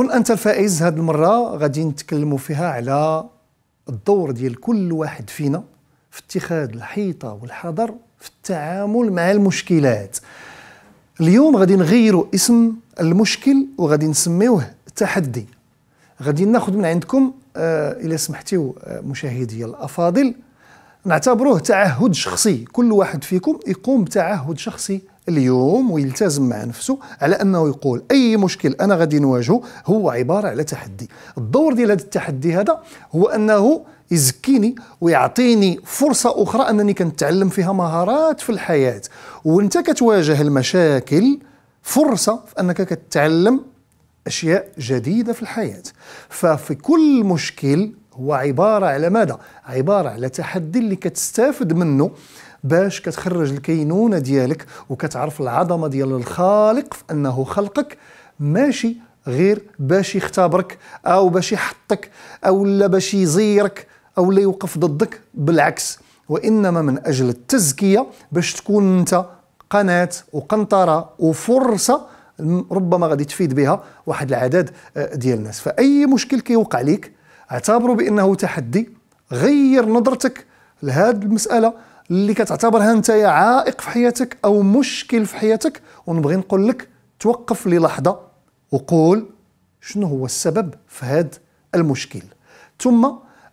كن انت الفائز هذه المره غادي نتكلموا فيها على الدور ديال كل واحد فينا في اتخاذ الحيطه والحذر في التعامل مع المشكلات اليوم غادي نغيروا اسم المشكل وغادي نسميوه تحدي غادي ناخذ من عندكم آه الى سمحتيو آه مشاهدي الافاضل نعتبروه تعهد شخصي كل واحد فيكم يقوم بتعهد شخصي اليوم ويلتزم مع نفسه على انه يقول اي مشكل انا غادي نواجهه هو عباره على تحدي الدور ديال هذا التحدي هذا هو انه يزكيني ويعطيني فرصه اخرى انني كنتعلم فيها مهارات في الحياه وانت كتواجه المشاكل فرصه في انك كتعلم اشياء جديده في الحياه ففي كل مشكل هو عباره على ماذا عباره على تحدي اللي كتستافد منه باش كتخرج الكينونه ديالك وكتعرف العظمه ديال الخالق في انه خلقك ماشي غير باش يختبرك او باش يحطك او لا باش يزيرك او لا يوقف ضدك بالعكس وانما من اجل التزكيه باش تكون انت قناه وقنطره وفرصه ربما غادي تفيد بها واحد العدد آه، ديال الناس فاي مشكل كيوقع ليك اعتبره بانه تحدي غير نظرتك لهذه المساله اللي كتعتبرها انت عائق في حياتك او مشكل في حياتك ونبغي نقول لك توقف للحظه وقول شنو هو السبب في هذا المشكل ثم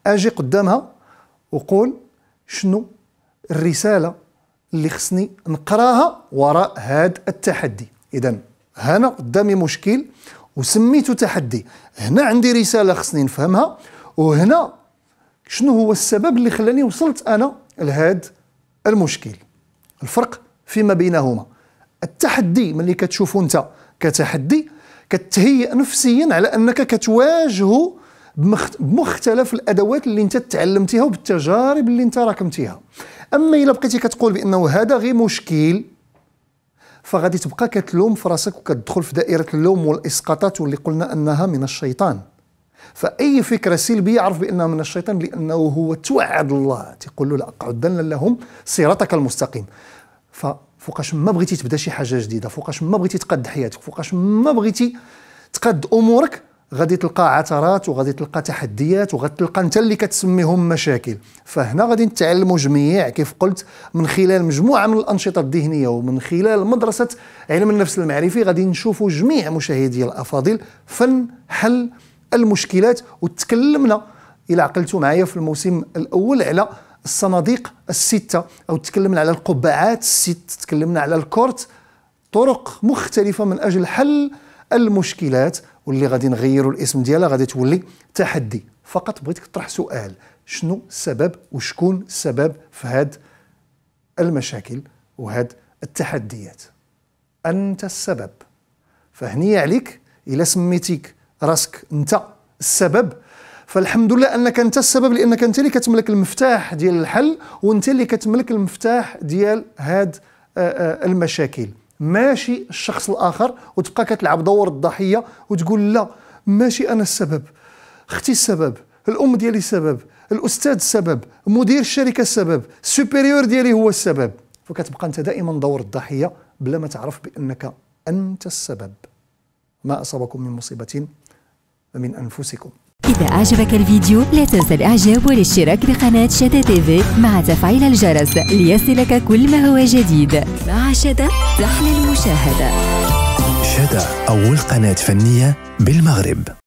اجي قدامها وقول شنو الرساله اللي خصني نقراها وراء هذا التحدي اذا هنا قدامي مشكل وسميته تحدي هنا عندي رساله خصني نفهمها وهنا شنو هو السبب اللي خلاني وصلت انا لهذا المشكل الفرق فيما بينهما التحدي ملي كتشوفو انت كتحدي كتهيئ نفسيا على انك كتواجهه بمختلف الادوات اللي انت تعلمتيها وبالتجارب اللي انت راكمتيها اما الا بقيتي كتقول بانه هذا غير مشكل فغادي تبقى كتلوم في راسك وكتدخل في دائره اللوم والاسقاطات واللي قلنا انها من الشيطان فاي فكره سلبيه عرف بانها من الشيطان لانه هو توعد الله تيقول له لاقعدن لهم صراطك المستقيم ففوقاش ما بغيتي تبدا شي حاجه جديده فوقاش ما بغيتي تقاد حياتك فوقاش ما بغيتي تقاد امورك غادي تلقى عثرات وغادي تلقى تحديات وغادي تلقى انت اللي كتسميهم مشاكل فهنا غادي نتعلموا جميع كيف قلت من خلال مجموعه من الانشطه الذهنيه ومن خلال مدرسه علم النفس المعرفي غادي نشوفوا جميع مشاهدي الافاضل فن حل المشكلات وتكلمنا الى عقلتوا معايا في الموسم الاول على الصناديق السته او تكلمنا على القبعات الست تكلمنا على الكورت طرق مختلفه من اجل حل المشكلات واللي غادي نغيروا الاسم ديالها غادي تولي تحدي فقط بغيتك تطرح سؤال شنو السبب وشكون السبب في هاد المشاكل وهاد التحديات انت السبب فهني عليك الا سميتيك راسك انت السبب فالحمد لله انك انت السبب لانك انت اللي كتملك المفتاح ديال الحل وانت اللي كتملك المفتاح ديال هاد آه، آه، المشاكل ماشي الشخص الاخر وتبقى كتلعب دور الضحيه وتقول لا ماشي انا السبب اختي السبب الام ديالي السبب الاستاذ السبب مدير الشركه السبب السوبيريور ديالي هو السبب فكتبقى انت دائما دور الضحيه بلا ما تعرف بانك انت السبب ما اصابكم من مصيبه من انفسكم إذا أعجبك الفيديو لا تنسى الإعجاب والاشتراك بقناة شدة تيفي مع تفعيل الجرس ليصلك كل ما هو جديد مع شدة تحلى المشاهدة شدة أول قناة فنية بالمغرب